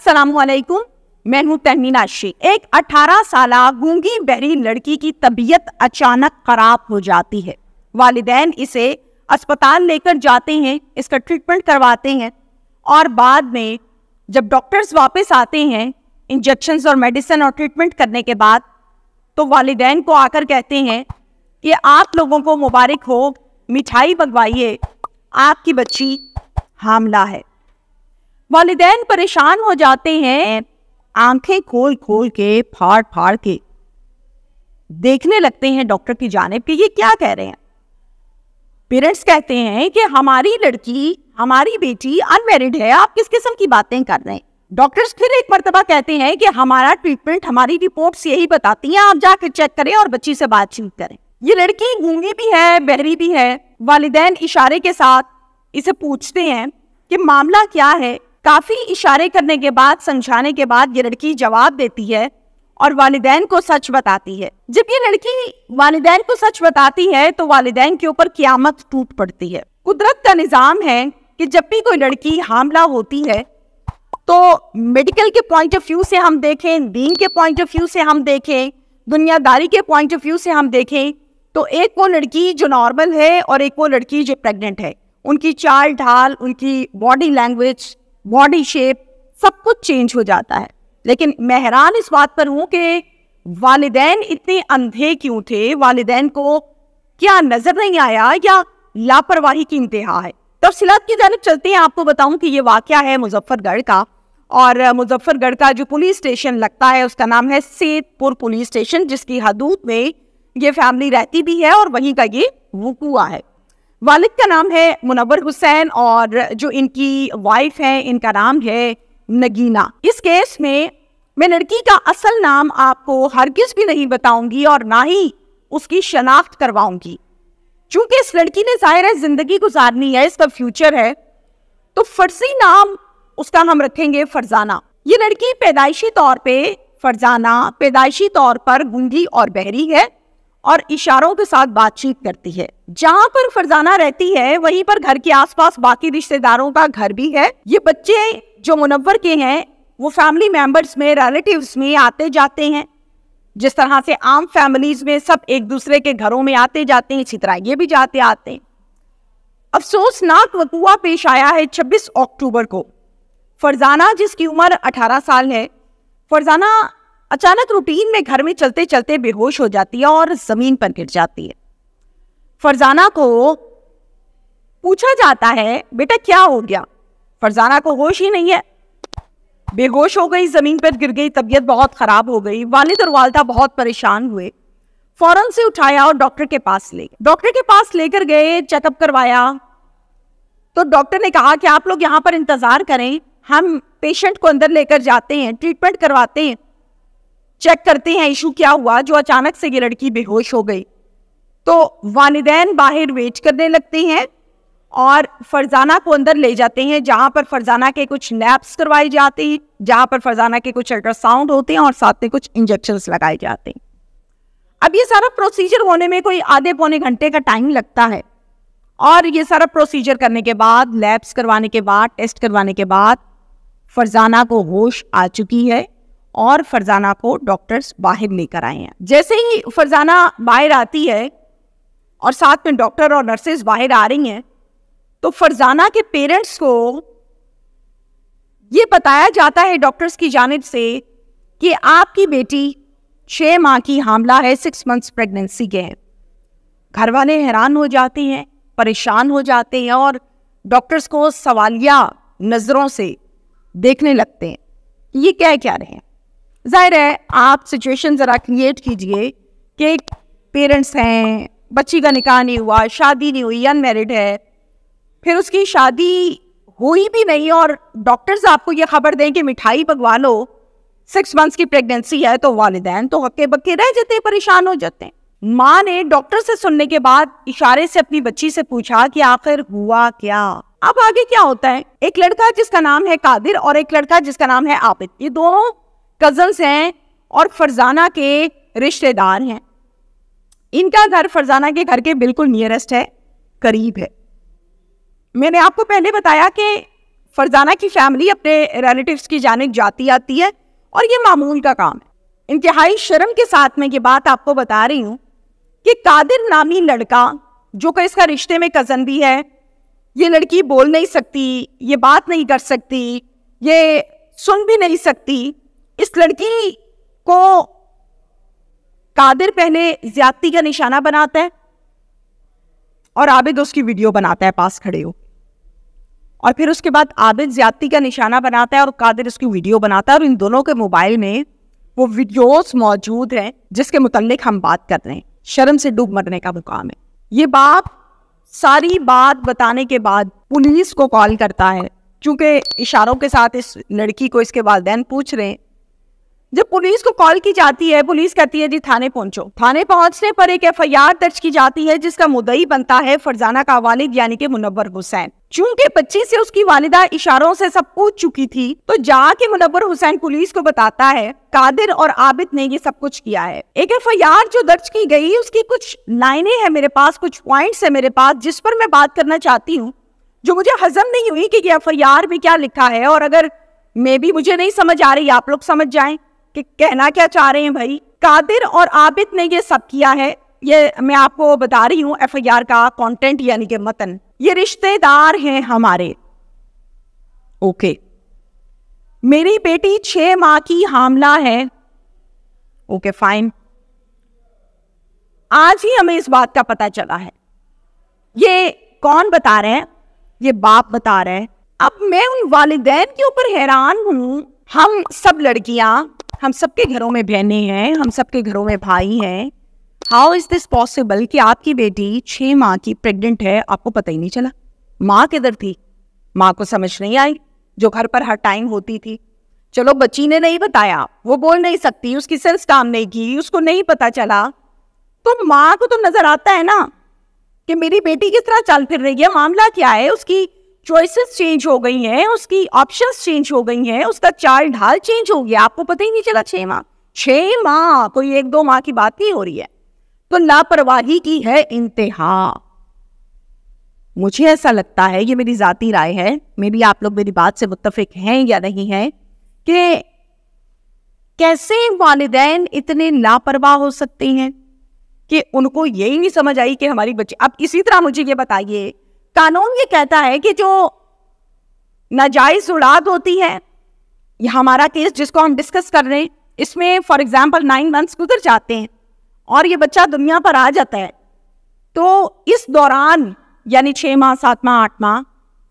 असलकुम मैं हूं तहमीना शेख एक 18 साल गूंगी बहरी लड़की की तबीयत अचानक खराब हो जाती है वालदेन इसे अस्पताल लेकर जाते हैं इसका ट्रीटमेंट करवाते हैं और बाद में जब डॉक्टर्स वापस आते हैं इंजेक्शन और मेडिसिन और ट्रीटमेंट करने के बाद तो वालदेन को आकर कहते हैं कि आप लोगों को मुबारक हो मिठाई मंगवाइए आपकी बच्ची हामला है वाले परेशान हो जाते हैं आंखें खोल खोल के फाड़ फाड़ के देखने लगते हैं डॉक्टर की जानब कि ये क्या कह रहे हैं पेरेंट्स कहते हैं कि हमारी लड़की हमारी बेटी अनमेरिड है आप किस किस्म की बातें कर रहे हैं डॉक्टर्स फिर एक मरतबा कहते हैं कि हमारा ट्रीटमेंट हमारी रिपोर्ट्स यही बताती हैं आप जाकर चेक करें और बच्ची से बातचीत करें ये लड़की गूंगी भी है बहरी भी है वालदेन इशारे के साथ इसे पूछते हैं कि मामला क्या है काफ़ी इशारे करने के बाद समझाने के बाद ये लड़की जवाब देती है और वालिदैन को सच बताती है जब ये लड़की वालिदैन को सच बताती है तो वालिदैन के ऊपर क्यामत टूट पड़ती है कुदरत का निज़ाम है कि जब भी कोई लड़की हामला होती है तो मेडिकल के पॉइंट ऑफ व्यू से हम देखें दीन के पॉइंट ऑफ व्यू से हम देखें दुनियादारी के पॉइंट ऑफ व्यू से हम देखें तो एक वो लड़की जो नॉर्मल है और एक वो लड़की जो प्रेग्नेंट है उनकी चाल ढाल उनकी बॉडी लैंग्वेज बॉडी शेप सब कुछ चेंज हो जाता है लेकिन मैं हैरान इस बात पर हूं कि वालदेन इतने अंधे क्यों थे वालदेन को क्या नजर नहीं आया या लापरवाही की इंतहा है तफसीत की जानब चलते हैं आपको बताऊं कि ये वाक़ है मुजफ्फरगढ़ का और मुजफ्फरगढ़ का जो पुलिस स्टेशन लगता है उसका नाम है सेतपुर पुलिस स्टेशन जिसकी हदूद में ये फैमिली रहती भी है और वहीं का ये वकूआ है वालिद का नाम है मुनवर हुसैन और जो इनकी वाइफ है इनका नाम है नगीना इस केस में मैं लड़की का असल नाम आपको हरगिज भी नहीं बताऊंगी और ना ही उसकी शनाख्त करवाऊंगी क्योंकि इस लड़की ने जाहिर है ज़िंदगी गुजारनी है इसका फ्यूचर है तो फर्जी नाम उसका हम रखेंगे फरजाना ये लड़की पैदाइशी तौर पे फरजाना पैदाइशी तौर पर गुंडी और बहरी है और इशारों के साथ बातचीत करती है जहाँ पर फरजाना रहती है वहीं पर घर के आसपास बाकी रिश्तेदारों का घर भी है ये बच्चे जो मुनवर के हैं वो फैमिली मेंबर्स में रिलेटिव्स में आते जाते हैं जिस तरह से आम फैमिलीज में सब एक दूसरे के घरों में आते जाते हैं इसी तरह ये भी जाते आते हैं अफसोसनाक वकुआ पेश आया है 26 अक्टूबर को फरजाना जिसकी उम्र 18 साल है फरजाना अचानक रूटीन में घर में चलते चलते बेहोश हो जाती है और जमीन पर गिर जाती है फरजाना को पूछा जाता है बेटा क्या हो गया फरजाना को होश ही नहीं है बेहोश हो गई जमीन पर गिर गई तबीयत बहुत खराब हो गई वालिद और वालदा बहुत परेशान हुए फौरन से उठाया और डॉक्टर के पास ले डॉक्टर के पास लेकर गए चेकअप करवाया तो डॉक्टर ने कहा कि आप लोग यहाँ पर इंतजार करें हम पेशेंट को अंदर लेकर जाते हैं ट्रीटमेंट करवाते हैं चेक करते हैं इशू क्या हुआ जो अचानक से ये लड़की बेहोश हो गई तो वालदेन बाहर वेट करने लगते हैं और फरजाना को अंदर ले जाते हैं जहाँ पर फरजाना के कुछ लैब्स करवाए जाते हैं जहाँ पर फरजाना के कुछ अल्ट्रासाउंड होते हैं और साथ में कुछ इंजेक्शन लगाए जाते हैं अब ये सारा प्रोसीजर होने में कोई आधे पौने घंटे का टाइम लगता है और ये सारा प्रोसीजर करने के बाद लैब्स करवाने के बाद टेस्ट करवाने के बाद फरजाना को होश आ चुकी है और फरजाना को डॉक्टर्स बाहर लेकर आए हैं जैसे ही फरजाना बाहर आती है और साथ में डॉक्टर और नर्सेज बाहर आ रही हैं तो फरजाना के पेरेंट्स को ये बताया जाता है डॉक्टर्स की जानब से कि आपकी बेटी छः माह की हामला है सिक्स मंथ्स प्रेगनेंसी के हैं घर वाले हैरान हो जाते हैं परेशान हो जाते हैं और डॉक्टर्स को सवालिया नज़रों से देखने लगते हैं ये क्या क्या रहे हैं जाहिर है आप सिचुएशन ज़रा क्रिएट कीजिए कि पेरेंट्स हैं बच्ची का निकाह नहीं हुआ शादी नहीं हुई अनमेरिड है फिर उसकी शादी हुई भी नहीं और डॉक्टर्स आपको ये खबर दें कि मिठाई भगवा लो सिक्स मंथ्स की प्रेगनेंसी है तो वालदेन तो हक्के बक्के रह जाते हैं परेशान हो जाते हैं माँ ने डॉक्टर से सुनने के बाद इशारे से अपनी बच्ची से पूछा कि आखिर हुआ क्या अब आगे क्या होता है एक लड़का जिसका नाम है कादिर और एक लड़का जिसका नाम है आबिद ये दोनों कजन्स हैं और फरजाना के रिश्तेदार हैं इनका घर फरजाना के घर के बिल्कुल नियरेस्ट है करीब है मैंने आपको पहले बताया कि फरजाना की फैमिली अपने रिलेटिव्स की जानक जाती आती है और ये मामूल का काम है इंतहाई शर्म के साथ मैं ये बात आपको बता रही हूँ कि कादिर नामी लड़का जो कि इसका रिश्ते में कज़न भी है ये लड़की बोल नहीं सकती ये बात नहीं कर सकती ये सुन भी नहीं सकती इस लड़की को कादिर पहले ज्यादती का निशाना बनाता है और आबिद उसकी वीडियो बनाता है पास खड़े हो और फिर उसके बाद आबिद ज्यादती का निशाना बनाता है और कादिर उसकी वीडियो बनाता है और इन दोनों के मोबाइल में वो वीडियोस मौजूद हैं जिसके मुतलक हम बात कर रहे हैं शर्म से डूब मरने का मुकाम है ये बाप सारी बात बताने के बाद पुलिस को कॉल करता है क्योंकि इशारों के साथ इस लड़की को इसके वालदेन पूछ रहे हैं जब पुलिस को कॉल की जाती है पुलिस कहती है जी थाने पहुंचो थाने पहुंचने पर एक एफआईआर दर्ज की जाती है जिसका मुदई बनता है फरजाना का वालिद यानी के मुनबर हुसैन चूंकि बच्ची से उसकी वालिदा इशारों से सब पूछ चुकी थी तो जाके मुनबर हुसैन पुलिस को बताता है कादिर और आबिद ने ये सब कुछ किया है एक एफ जो दर्ज की गई उसकी कुछ लाइने हैं मेरे पास कुछ पॉइंट्स है मेरे पास जिस पर मैं बात करना चाहती हूँ जो मुझे हजम नहीं हुई की ये एफ में क्या लिखा है और अगर मे भी मुझे नहीं समझ आ रही आप लोग समझ जाए कि कहना क्या चाह रहे हैं भाई कादिर और आबिद ने ये सब किया है ये मैं आपको बता रही हूँ एफ का कंटेंट यानी कि मतन ये रिश्तेदार हैं हमारे ओके okay. मेरी बेटी छह माह की हामला है ओके okay, फाइन आज ही हमें इस बात का पता चला है ये कौन बता रहे हैं ये बाप बता रहे हैं अब मैं उन वालदेन के ऊपर हैरान हूं हम सब लड़कियां हम सबके घरों में बहने हैं हम सबके घरों में भाई हैं हाउ इज दिस पॉसिबल कि आपकी बेटी छह माह की प्रेग्नेंट है आपको पता ही नहीं चला माँ किधर थी माँ को समझ नहीं आई जो घर पर हर टाइम होती थी चलो बच्ची ने नहीं बताया वो बोल नहीं सकती उसकी सेंस काम नहीं की उसको नहीं पता चला तो माँ को तो नजर आता है ना कि मेरी बेटी किस तरह चल फिर रही है मामला क्या है उसकी चॉइसेस चेंज हो गई हैं उसकी ऑप्शंस चेंज हो गई हैं उसका चाल ढाल चेंज हो गया आपको पता ही नहीं चला छह माह छह माह कोई तो एक दो माह की बात नहीं हो रही है तो लापरवाही की है इंतहा मुझे ऐसा लगता है ये मेरी ज़ाती राय है मे भी आप लोग मेरी बात से मुतफिक हैं या नहीं है कि कैसे वालदेन इतने लापरवाह हो सकते हैं कि उनको यही नहीं समझ आई कि हमारी बच्ची अब इसी तरह मुझे ये बताइए कानून ये कहता है कि जो नाजायज उड़ाद होती है यह हमारा केस जिसको हम डिस्कस कर रहे हैं इसमें फॉर एग्जाम्पल नाइन मंथ्स गुजर जाते हैं और ये बच्चा दुनिया पर आ जाता है तो इस दौरान यानी छः माह सात माह आठ माह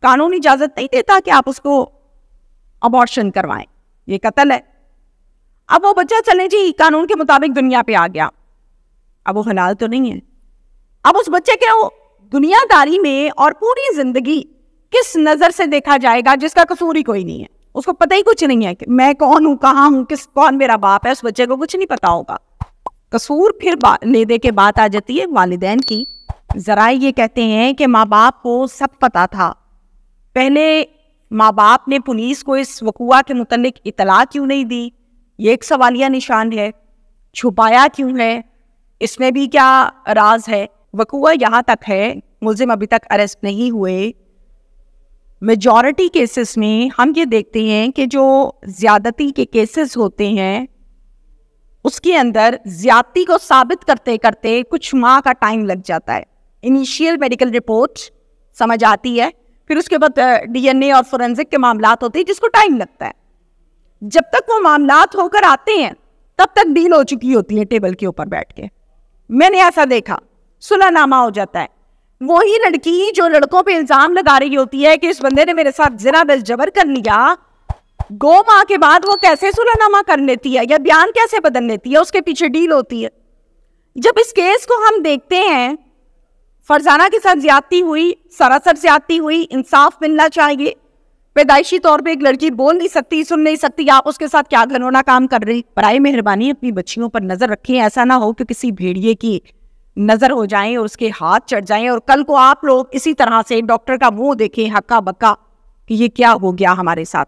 कानून इजाज़त नहीं देता कि आप उसको अबॉर्शन करवाएं ये कत्ल है अब वो बच्चा चले जी कानून के मुताबिक दुनिया पे आ गया अब वो हलाल तो नहीं है अब उस बच्चे के वो दुनियादारी में और पूरी जिंदगी किस नजर से देखा जाएगा जिसका कसूर ही कोई नहीं है उसको पता ही कुछ नहीं है कि मैं कौन हूँ कहाँ हूँ किस कौन मेरा बाप है उस बच्चे को कुछ नहीं पता होगा कसूर फिर लेदे के बात आ जाती है वालदेन की जरा ये कहते हैं कि माँ बाप को सब पता था पहले माँ बाप ने पुलिस को इस वकूआ के मुतल इतला क्यों नहीं दी ये एक सवालिया निशान है छुपाया क्यों है इसमें भी क्या राज है वकूआ यहाँ तक है मुलिम अभी तक अरेस्ट नहीं हुए मेजॉरिटी केसेस में हम ये देखते हैं कि जो ज़्यादती के केसेस होते हैं उसके अंदर ज़्यादती को साबित करते करते कुछ माह का टाइम लग जाता है इनिशियल मेडिकल रिपोर्ट समझ आती है फिर उसके बाद डीएनए और फोरेंसिक के मामला होते हैं जिसको टाइम लगता है जब तक वो मामला होकर आते हैं तब तक डील हो चुकी होती है टेबल के ऊपर बैठ के मैंने ऐसा देखा सुलहनामा हो जाता है वही लड़की जो लड़कों पे इल्जाम लगा रही होती है कि इस बंदे ने मेरे साथ जरा बिल जबर कर लिया गो माँ के बाद वो कैसे सुलहनामा कर लेती है या बयान कैसे बदल लेती है उसके पीछे डील होती है जब इस केस को हम देखते हैं फरजाना के साथ ज्यादती हुई सरासर ज्यादती हुई इंसाफ मिलना चाहिए पैदाइशी तौर पे एक लड़की बोल नहीं सकती सुन नहीं सकती आप उसके साथ क्या घरोना काम कर रही बरए मेहरबानी अपनी बच्चियों पर नजर रखें ऐसा ना हो कि किसी भेड़िए की नजर हो जाएं और उसके हाथ चढ़ जाएं और कल को आप लोग इसी तरह से डॉक्टर का मुंह देखें हक्का बक्का कि ये क्या हो गया हमारे साथ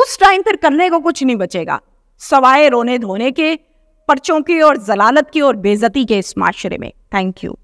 उस टाइम फिर करने को कुछ नहीं बचेगा सवाए रोने धोने के पर्चों के और जलालत के और बेजती के इस माशरे में थैंक यू